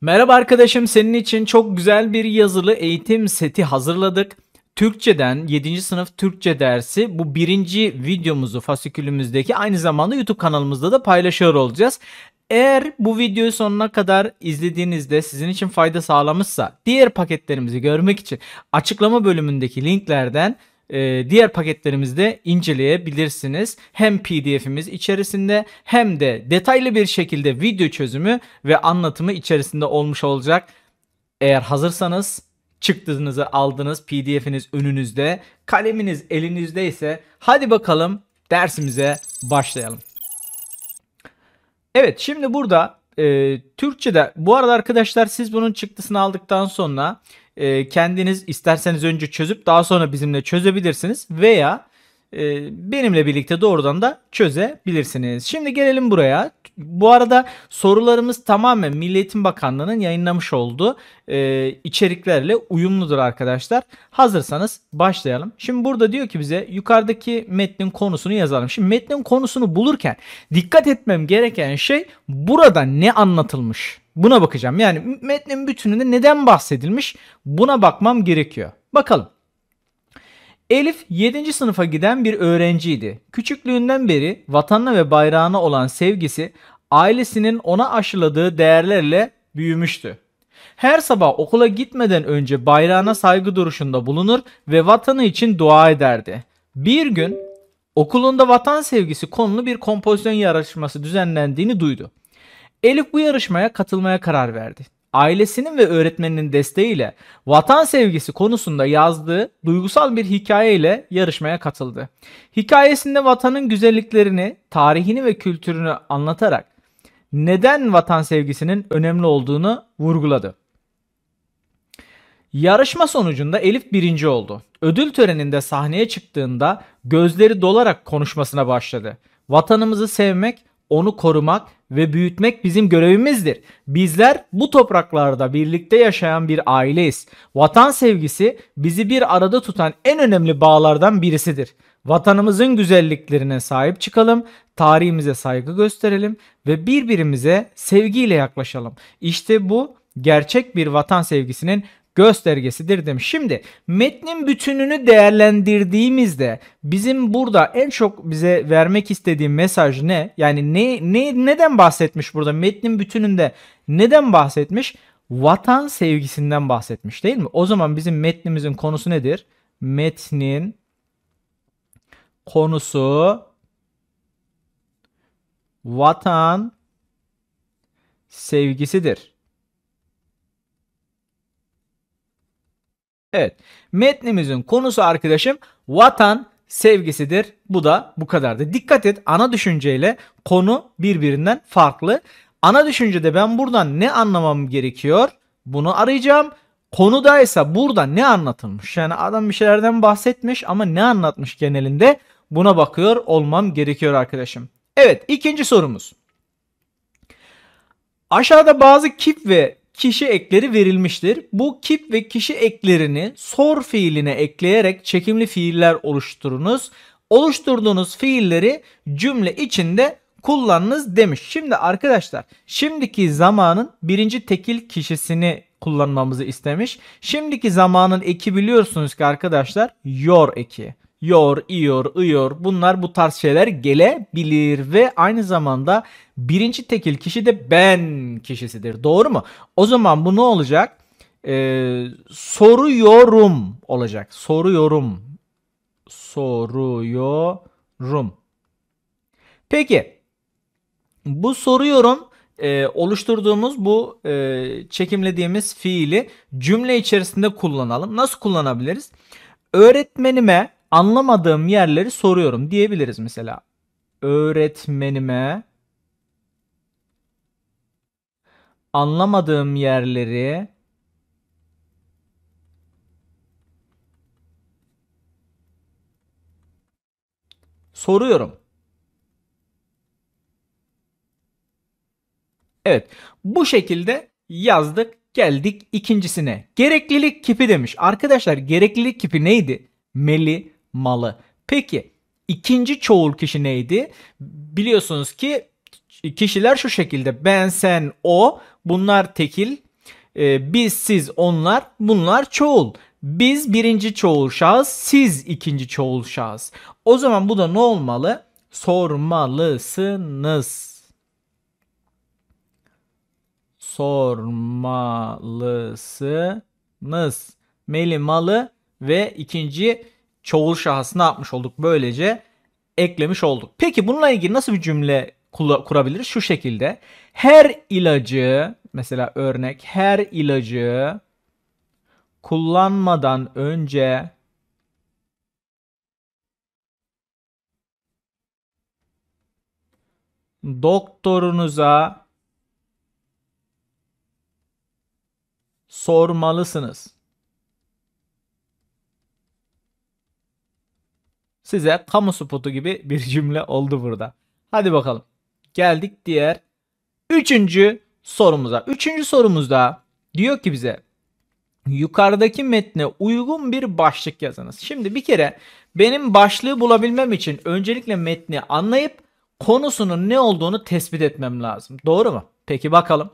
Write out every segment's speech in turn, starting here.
Merhaba arkadaşım senin için çok güzel bir yazılı eğitim seti hazırladık. Türkçeden 7. sınıf Türkçe dersi bu birinci videomuzu fasikülümüzdeki aynı zamanda YouTube kanalımızda da paylaşıyor olacağız. Eğer bu videoyu sonuna kadar izlediğinizde sizin için fayda sağlamışsa diğer paketlerimizi görmek için açıklama bölümündeki linklerden ee, diğer paketlerimizde inceleyebilirsiniz. Hem PDF'imiz içerisinde hem de detaylı bir şekilde video çözümü ve anlatımı içerisinde olmuş olacak. Eğer hazırsanız çıktığınızı aldınız, PDF'iniz önünüzde, kaleminiz elinizde ise hadi bakalım dersimize başlayalım. Evet şimdi burada e, Türkçe'de bu arada arkadaşlar siz bunun çıktısını aldıktan sonra e, kendiniz isterseniz önce çözüp daha sonra bizimle çözebilirsiniz veya e, benimle birlikte doğrudan da çözebilirsiniz. Şimdi gelelim buraya. Bu arada sorularımız tamamen Milli Eğitim Bakanlığı'nın yayınlamış olduğu e, içeriklerle uyumludur arkadaşlar. Hazırsanız başlayalım. Şimdi burada diyor ki bize yukarıdaki metnin konusunu yazalım. Şimdi metnin konusunu bulurken dikkat etmem gereken şey burada ne anlatılmış? Buna bakacağım. Yani metnin bütününde neden bahsedilmiş buna bakmam gerekiyor. Bakalım. Elif 7. sınıfa giden bir öğrenciydi. Küçüklüğünden beri vatanına ve bayrağına olan sevgisi ailesinin ona aşıladığı değerlerle büyümüştü. Her sabah okula gitmeden önce bayrağına saygı duruşunda bulunur ve vatanı için dua ederdi. Bir gün okulunda vatan sevgisi konulu bir kompozisyon yarışması düzenlendiğini duydu. Elif bu yarışmaya katılmaya karar verdi. Ailesinin ve öğretmeninin desteğiyle vatan sevgisi konusunda yazdığı duygusal bir hikayeyle yarışmaya katıldı. Hikayesinde vatanın güzelliklerini, tarihini ve kültürünü anlatarak neden vatan sevgisinin önemli olduğunu vurguladı. Yarışma sonucunda Elif birinci oldu. Ödül töreninde sahneye çıktığında gözleri dolarak konuşmasına başladı. Vatanımızı sevmek onu korumak ve büyütmek bizim görevimizdir. Bizler bu topraklarda birlikte yaşayan bir aileyiz. Vatan sevgisi bizi bir arada tutan en önemli bağlardan birisidir. Vatanımızın güzelliklerine sahip çıkalım, tarihimize saygı gösterelim ve birbirimize sevgiyle yaklaşalım. İşte bu gerçek bir vatan sevgisinin göstergesidir demiş. Şimdi metnin bütününü değerlendirdiğimizde bizim burada en çok bize vermek istediği mesaj ne? Yani ne, ne neden bahsetmiş burada? Metnin bütününde neden bahsetmiş? Vatan sevgisinden bahsetmiş değil mi? O zaman bizim metnimizin konusu nedir? Metnin konusu vatan sevgisidir. Evet. Metnimizin konusu arkadaşım vatan sevgisidir. Bu da bu kadardı. Dikkat et ana düşünceyle konu birbirinden farklı. Ana düşüncede ben buradan ne anlamam gerekiyor? Bunu arayacağım. Konudaysa burada ne anlatılmış? Yani adam bir şeylerden bahsetmiş ama ne anlatmış genelinde? Buna bakıyor olmam gerekiyor arkadaşım. Evet ikinci sorumuz. Aşağıda bazı kip ve kişi ekleri verilmiştir. Bu kip ve kişi eklerini sor fiiline ekleyerek çekimli fiiller oluşturunuz. Oluşturduğunuz fiilleri cümle içinde kullanınız demiş. Şimdi arkadaşlar şimdiki zamanın birinci tekil kişisini kullanmamızı istemiş. Şimdiki zamanın eki biliyorsunuz ki arkadaşlar your eki yor, iyor, ıyor bunlar bu tarz şeyler gelebilir ve aynı zamanda birinci tekil kişi de ben kişisidir. Doğru mu? O zaman bu ne olacak? Ee, soruyorum olacak. Soruyorum. Soruyorum. Peki bu soruyorum e, oluşturduğumuz bu e, çekimlediğimiz fiili cümle içerisinde kullanalım. Nasıl kullanabiliriz? Öğretmenime anlamadığım yerleri soruyorum diyebiliriz mesela. Öğretmenime anlamadığım yerleri soruyorum. Evet. Bu şekilde yazdık. Geldik ikincisine. Gereklilik kipi demiş. Arkadaşlar gereklilik kipi neydi? Meli malı. Peki ikinci çoğul kişi neydi? Biliyorsunuz ki kişiler şu şekilde ben sen o bunlar tekil e, biz siz onlar bunlar çoğul. Biz birinci çoğul şahıs siz ikinci çoğul şahıs. O zaman bu da ne olmalı? Sormalısınız. Sormalısınız. Meli malı ve ikinci çoğul ne yapmış olduk böylece eklemiş olduk. Peki bununla ilgili nasıl bir cümle kurabiliriz? Şu şekilde. Her ilacı mesela örnek her ilacı kullanmadan önce doktorunuza sormalısınız. Size kamu spotu gibi bir cümle oldu burada. Hadi bakalım. Geldik diğer üçüncü sorumuza. Üçüncü sorumuzda diyor ki bize yukarıdaki metne uygun bir başlık yazınız. Şimdi bir kere benim başlığı bulabilmem için öncelikle metni anlayıp konusunun ne olduğunu tespit etmem lazım. Doğru mu? Peki bakalım.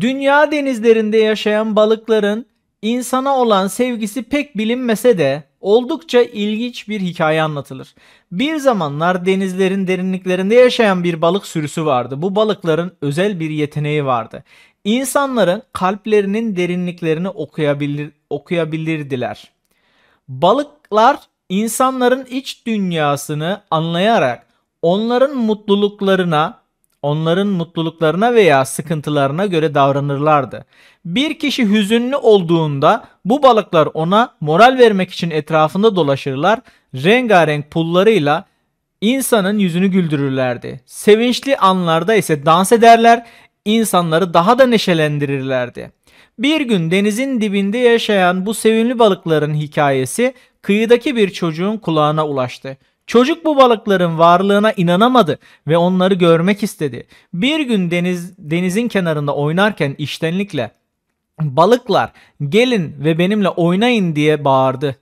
Dünya denizlerinde yaşayan balıkların insana olan sevgisi pek bilinmese de oldukça ilginç bir hikaye anlatılır. Bir zamanlar denizlerin derinliklerinde yaşayan bir balık sürüsü vardı. Bu balıkların özel bir yeteneği vardı. İnsanların kalplerinin derinliklerini okuyabilir, okuyabilirdiler. Balıklar insanların iç dünyasını anlayarak onların mutluluklarına, onların mutluluklarına veya sıkıntılarına göre davranırlardı. Bir kişi hüzünlü olduğunda bu balıklar ona moral vermek için etrafında dolaşırlar, rengarenk pullarıyla insanın yüzünü güldürürlerdi. Sevinçli anlarda ise dans ederler, insanları daha da neşelendirirlerdi. Bir gün denizin dibinde yaşayan bu sevimli balıkların hikayesi kıyıdaki bir çocuğun kulağına ulaştı. Çocuk bu balıkların varlığına inanamadı ve onları görmek istedi. Bir gün deniz denizin kenarında oynarken iştenlikle "Balıklar, gelin ve benimle oynayın." diye bağırdı.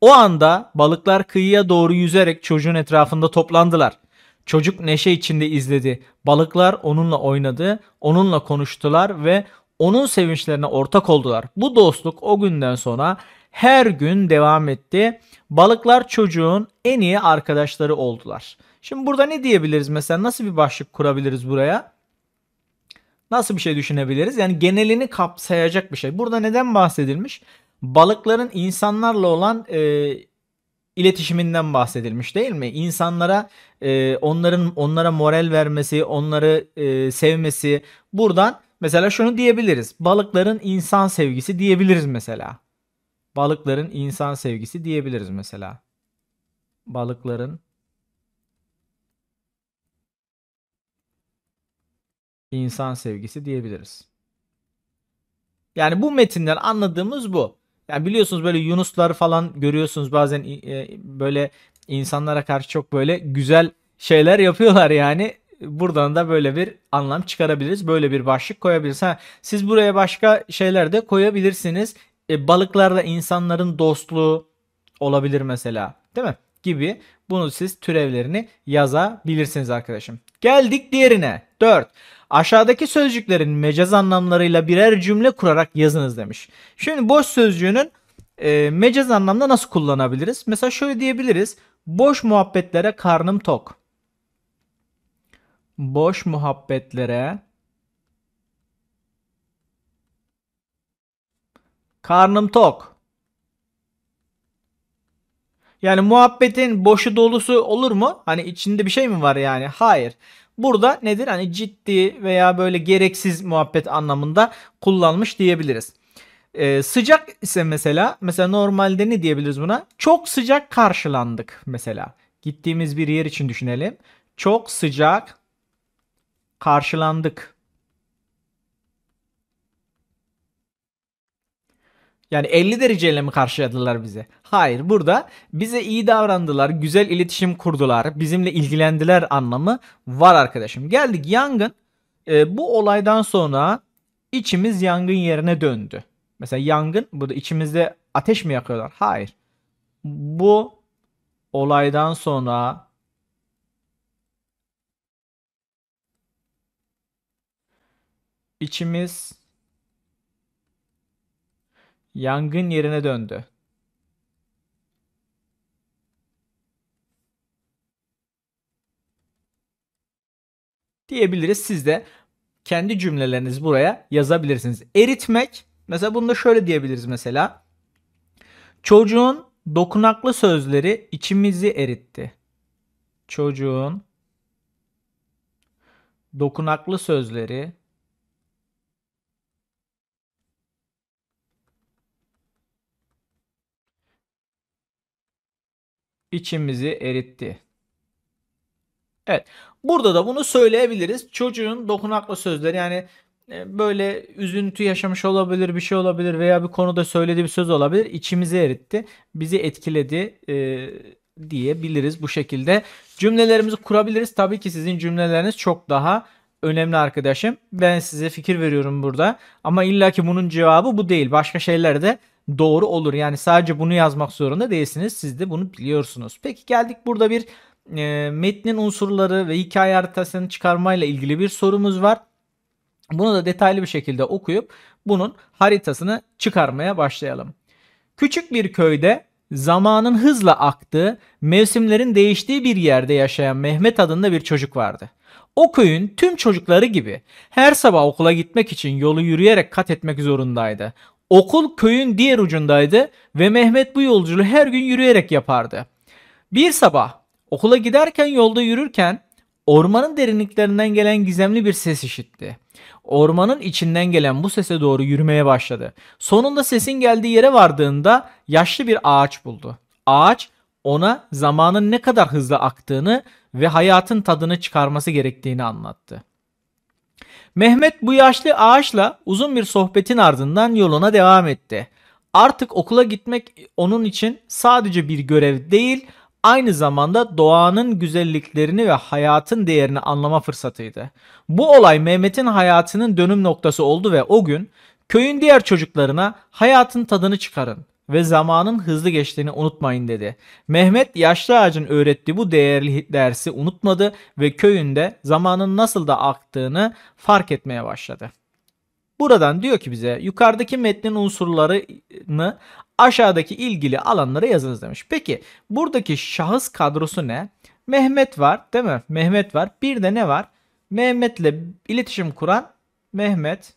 O anda balıklar kıyıya doğru yüzerek çocuğun etrafında toplandılar. Çocuk neşe içinde izledi. Balıklar onunla oynadı, onunla konuştular ve onun sevinçlerine ortak oldular. Bu dostluk o günden sonra her gün devam etti. Balıklar çocuğun en iyi arkadaşları oldular. Şimdi burada ne diyebiliriz mesela? Nasıl bir başlık kurabiliriz buraya? Nasıl bir şey düşünebiliriz? Yani genelini kapsayacak bir şey. Burada neden bahsedilmiş? Balıkların insanlarla olan e, iletişiminden bahsedilmiş değil mi? İnsanlara e, onların onlara moral vermesi, onları e, sevmesi. Buradan mesela şunu diyebiliriz. Balıkların insan sevgisi diyebiliriz mesela balıkların insan sevgisi diyebiliriz mesela. Balıkların insan sevgisi diyebiliriz. Yani bu metinden anladığımız bu. Yani biliyorsunuz böyle Yunusları falan görüyorsunuz bazen e, e, böyle insanlara karşı çok böyle güzel şeyler yapıyorlar yani. Buradan da böyle bir anlam çıkarabiliriz. Böyle bir başlık koyabiliriz. Ha, siz buraya başka şeyler de koyabilirsiniz e, balıklarla insanların dostluğu olabilir mesela. Değil mi? Gibi bunu siz türevlerini yazabilirsiniz arkadaşım. Geldik diğerine. 4. Aşağıdaki sözcüklerin mecaz anlamlarıyla birer cümle kurarak yazınız demiş. Şimdi boş sözcüğünün e, mecaz anlamda nasıl kullanabiliriz? Mesela şöyle diyebiliriz. Boş muhabbetlere karnım tok. Boş muhabbetlere Karnım tok. Yani muhabbetin boşu dolusu olur mu? Hani içinde bir şey mi var yani? Hayır. Burada nedir? Hani ciddi veya böyle gereksiz muhabbet anlamında kullanmış diyebiliriz. Ee, sıcak ise mesela mesela normalde ne diyebiliriz buna? Çok sıcak karşılandık mesela. Gittiğimiz bir yer için düşünelim. Çok sıcak karşılandık. Yani 50 dereceyle mi karşıladılar bizi? Hayır burada bize iyi davrandılar, güzel iletişim kurdular, bizimle ilgilendiler anlamı var arkadaşım. Geldik yangın. E, bu olaydan sonra içimiz yangın yerine döndü. Mesela yangın burada içimizde ateş mi yakıyorlar? Hayır. Bu olaydan sonra içimiz Yangın yerine döndü. diyebiliriz. Siz de kendi cümleleriniz buraya yazabilirsiniz. Eritmek mesela bunu da şöyle diyebiliriz mesela. Çocuğun dokunaklı sözleri içimizi eritti. Çocuğun dokunaklı sözleri içimizi eritti. Evet. Burada da bunu söyleyebiliriz. Çocuğun dokunaklı sözleri yani e, böyle üzüntü yaşamış olabilir, bir şey olabilir veya bir konuda söylediği bir söz olabilir. İçimizi eritti, bizi etkiledi e, diyebiliriz bu şekilde. Cümlelerimizi kurabiliriz. Tabii ki sizin cümleleriniz çok daha önemli arkadaşım. Ben size fikir veriyorum burada. Ama illaki bunun cevabı bu değil. Başka şeyler de doğru olur. Yani sadece bunu yazmak zorunda değilsiniz. Siz de bunu biliyorsunuz. Peki geldik burada bir e, metnin unsurları ve hikaye haritasını çıkarmayla ilgili bir sorumuz var. Bunu da detaylı bir şekilde okuyup bunun haritasını çıkarmaya başlayalım. Küçük bir köyde zamanın hızla aktığı, mevsimlerin değiştiği bir yerde yaşayan Mehmet adında bir çocuk vardı. O köyün tüm çocukları gibi her sabah okula gitmek için yolu yürüyerek kat etmek zorundaydı. Okul köyün diğer ucundaydı ve Mehmet bu yolculuğu her gün yürüyerek yapardı. Bir sabah okula giderken yolda yürürken ormanın derinliklerinden gelen gizemli bir ses işitti. Ormanın içinden gelen bu sese doğru yürümeye başladı. Sonunda sesin geldiği yere vardığında yaşlı bir ağaç buldu. Ağaç ona zamanın ne kadar hızlı aktığını ve hayatın tadını çıkarması gerektiğini anlattı. Mehmet bu yaşlı ağaçla uzun bir sohbetin ardından yoluna devam etti. Artık okula gitmek onun için sadece bir görev değil, aynı zamanda doğanın güzelliklerini ve hayatın değerini anlama fırsatıydı. Bu olay Mehmet'in hayatının dönüm noktası oldu ve o gün köyün diğer çocuklarına hayatın tadını çıkarın ve zamanın hızlı geçtiğini unutmayın dedi. Mehmet yaşlı ağacın öğrettiği bu değerli dersi unutmadı ve köyünde zamanın nasıl da aktığını fark etmeye başladı. Buradan diyor ki bize yukarıdaki metnin unsurlarını aşağıdaki ilgili alanlara yazınız demiş. Peki buradaki şahıs kadrosu ne? Mehmet var değil mi? Mehmet var. Bir de ne var? Mehmet'le iletişim kuran Mehmet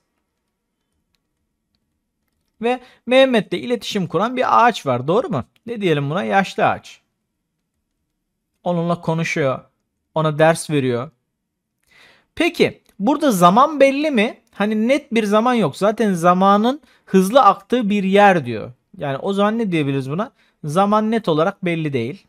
ve Mehmet'le iletişim kuran bir ağaç var doğru mu? Ne diyelim buna? Yaşlı ağaç. Onunla konuşuyor. Ona ders veriyor. Peki burada zaman belli mi? Hani net bir zaman yok. Zaten zamanın hızlı aktığı bir yer diyor. Yani o zaman ne diyebiliriz buna? Zaman net olarak belli değil.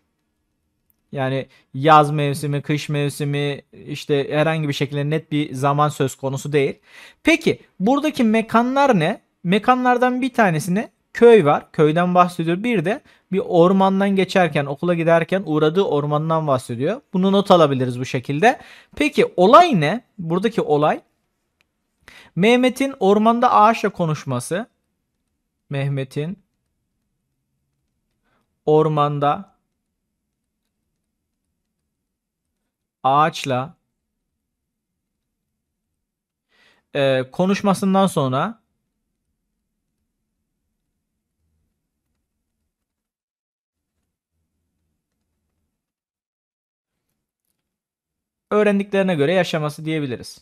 Yani yaz mevsimi, kış mevsimi işte herhangi bir şekilde net bir zaman söz konusu değil. Peki buradaki mekanlar ne? mekanlardan bir tanesine köy var. Köyden bahsediyor. Bir de bir ormandan geçerken, okula giderken uğradığı ormandan bahsediyor. Bunu not alabiliriz bu şekilde. Peki olay ne? Buradaki olay Mehmet'in ormanda ağaçla konuşması. Mehmet'in ormanda ağaçla e, konuşmasından sonra öğrendiklerine göre yaşaması diyebiliriz.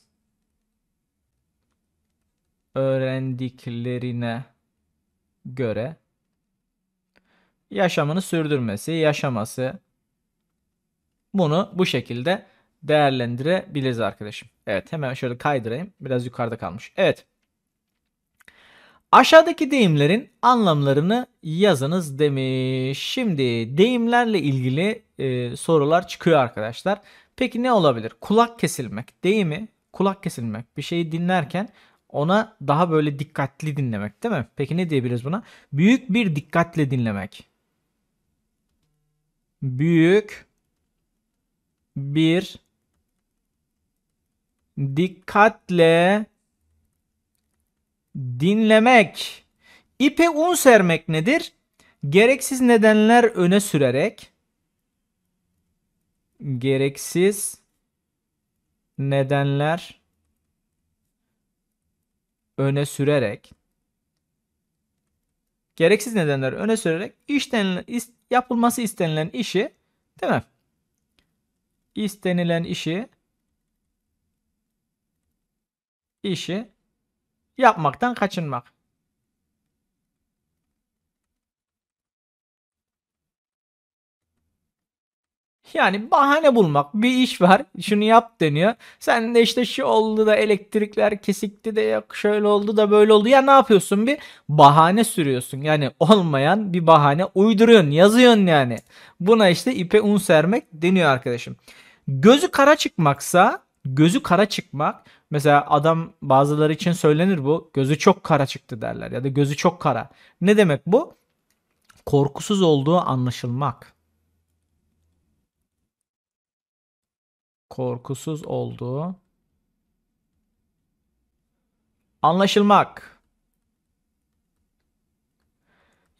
Öğrendiklerine göre yaşamını sürdürmesi, yaşaması bunu bu şekilde değerlendirebiliriz arkadaşım. Evet hemen şöyle kaydırayım. Biraz yukarıda kalmış. Evet. Aşağıdaki deyimlerin anlamlarını yazınız demiş. Şimdi deyimlerle ilgili e, sorular çıkıyor arkadaşlar. Peki ne olabilir? Kulak kesilmek değil mi? Kulak kesilmek. Bir şeyi dinlerken ona daha böyle dikkatli dinlemek değil mi? Peki ne diyebiliriz buna? Büyük bir dikkatle dinlemek. Büyük bir dikkatle dinlemek. İpe un sermek nedir? Gereksiz nedenler öne sürerek gereksiz nedenler öne sürerek gereksiz nedenler öne sürerek işten is, yapılması istenilen işi değil mi? İstenilen işi işi yapmaktan kaçınmak. Yani bahane bulmak. Bir iş var. Şunu yap deniyor. Sen de işte şu oldu da elektrikler kesikti de yok şöyle oldu da böyle oldu. Ya ne yapıyorsun? Bir bahane sürüyorsun. Yani olmayan bir bahane uyduruyorsun. Yazıyorsun yani. Buna işte ipe un sermek deniyor arkadaşım. Gözü kara çıkmaksa gözü kara çıkmak mesela adam bazıları için söylenir bu. Gözü çok kara çıktı derler ya da gözü çok kara. Ne demek bu? Korkusuz olduğu anlaşılmak. korkusuz olduğu anlaşılmak.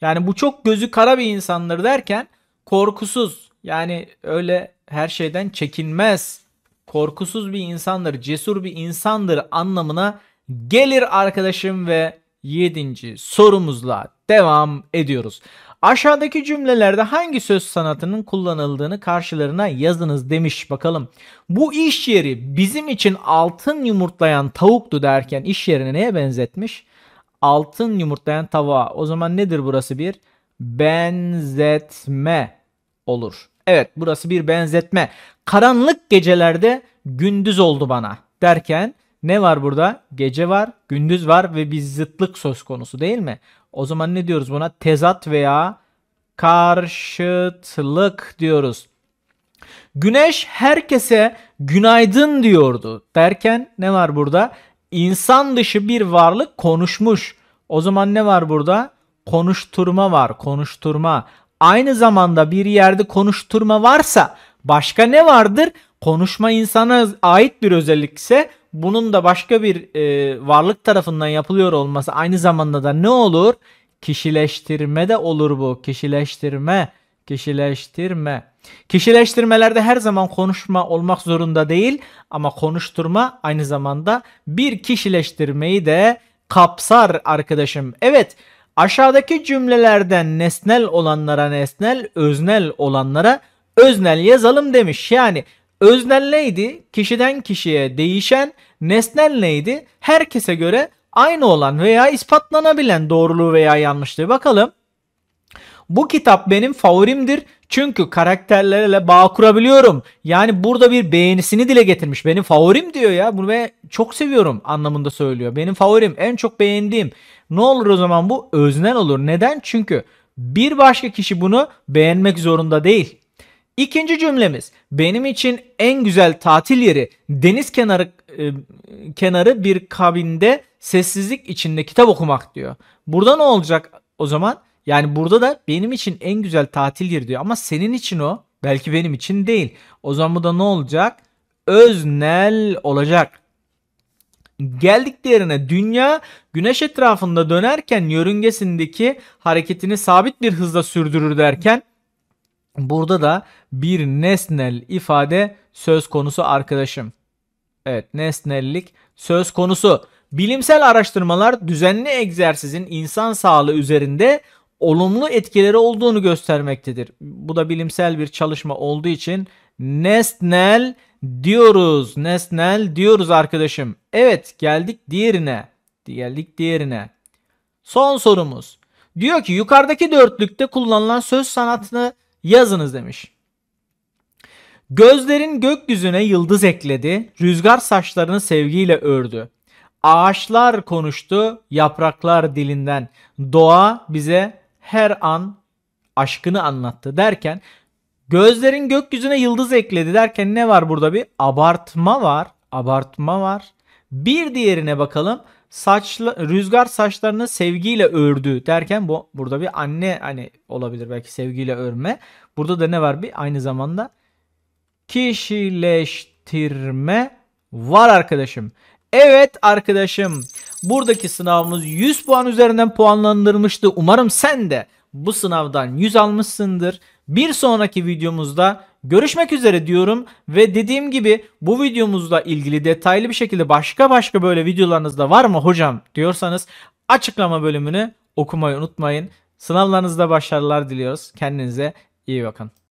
Yani bu çok gözü kara bir insandır derken korkusuz yani öyle her şeyden çekinmez. Korkusuz bir insandır, cesur bir insandır anlamına gelir arkadaşım ve 7. sorumuzla devam ediyoruz. Aşağıdaki cümlelerde hangi söz sanatının kullanıldığını karşılarına yazınız demiş. Bakalım. Bu iş yeri bizim için altın yumurtlayan tavuktu derken iş yerini neye benzetmiş? Altın yumurtlayan tavuğa. O zaman nedir burası bir? Benzetme olur. Evet burası bir benzetme. Karanlık gecelerde gündüz oldu bana derken ne var burada? Gece var, gündüz var ve bir zıtlık söz konusu değil mi? O zaman ne diyoruz buna? Tezat veya karşıtlık diyoruz. Güneş herkese günaydın diyordu derken ne var burada? İnsan dışı bir varlık konuşmuş. O zaman ne var burada? Konuşturma var, konuşturma. Aynı zamanda bir yerde konuşturma varsa başka ne vardır? Konuşma insana ait bir özellikse bunun da başka bir e, varlık tarafından yapılıyor olması aynı zamanda da ne olur? Kişileştirme de olur bu. Kişileştirme, kişileştirme. Kişileştirmelerde her zaman konuşma olmak zorunda değil ama konuşturma aynı zamanda bir kişileştirmeyi de kapsar arkadaşım. Evet, aşağıdaki cümlelerden nesnel olanlara nesnel, öznel olanlara öznel yazalım demiş. Yani öznel neydi? Kişiden kişiye değişen nesnel neydi? Herkese göre aynı olan veya ispatlanabilen doğruluğu veya yanlışlığı. Bakalım. Bu kitap benim favorimdir çünkü karakterlerle bağ kurabiliyorum. Yani burada bir beğenisini dile getirmiş. Benim favorim diyor ya. Bunu ve çok seviyorum anlamında söylüyor. Benim favorim, en çok beğendiğim. Ne olur o zaman bu öznel olur. Neden? Çünkü bir başka kişi bunu beğenmek zorunda değil. İkinci cümlemiz benim için en güzel tatil yeri deniz kenarı e, kenarı bir kabinde sessizlik içinde kitap okumak diyor. Burada ne olacak o zaman? Yani burada da benim için en güzel tatil yeri diyor ama senin için o belki benim için değil. O zaman bu da ne olacak? Öznel olacak. Geldik diğerine dünya güneş etrafında dönerken yörüngesindeki hareketini sabit bir hızla sürdürür derken Burada da bir nesnel ifade söz konusu arkadaşım. Evet nesnellik söz konusu. Bilimsel araştırmalar düzenli egzersizin insan sağlığı üzerinde olumlu etkileri olduğunu göstermektedir. Bu da bilimsel bir çalışma olduğu için nesnel diyoruz. Nesnel diyoruz arkadaşım. Evet geldik diğerine. Geldik diğerine. Son sorumuz. Diyor ki yukarıdaki dörtlükte kullanılan söz sanatını yazınız demiş. Gözlerin gökyüzüne yıldız ekledi, rüzgar saçlarını sevgiyle ördü. Ağaçlar konuştu, yapraklar dilinden. Doğa bize her an aşkını anlattı derken gözlerin gökyüzüne yıldız ekledi derken ne var burada bir abartma var, abartma var. Bir diğerine bakalım saçla, rüzgar saçlarını sevgiyle ördü derken bu burada bir anne hani olabilir belki sevgiyle örme. Burada da ne var bir aynı zamanda kişileştirme var arkadaşım. Evet arkadaşım buradaki sınavımız 100 puan üzerinden puanlandırmıştı. Umarım sen de bu sınavdan 100 almışsındır. Bir sonraki videomuzda Görüşmek üzere diyorum ve dediğim gibi bu videomuzla ilgili detaylı bir şekilde başka başka böyle videolarınızda var mı hocam diyorsanız açıklama bölümünü okumayı unutmayın. Sınavlarınızda başarılar diliyoruz. Kendinize iyi bakın.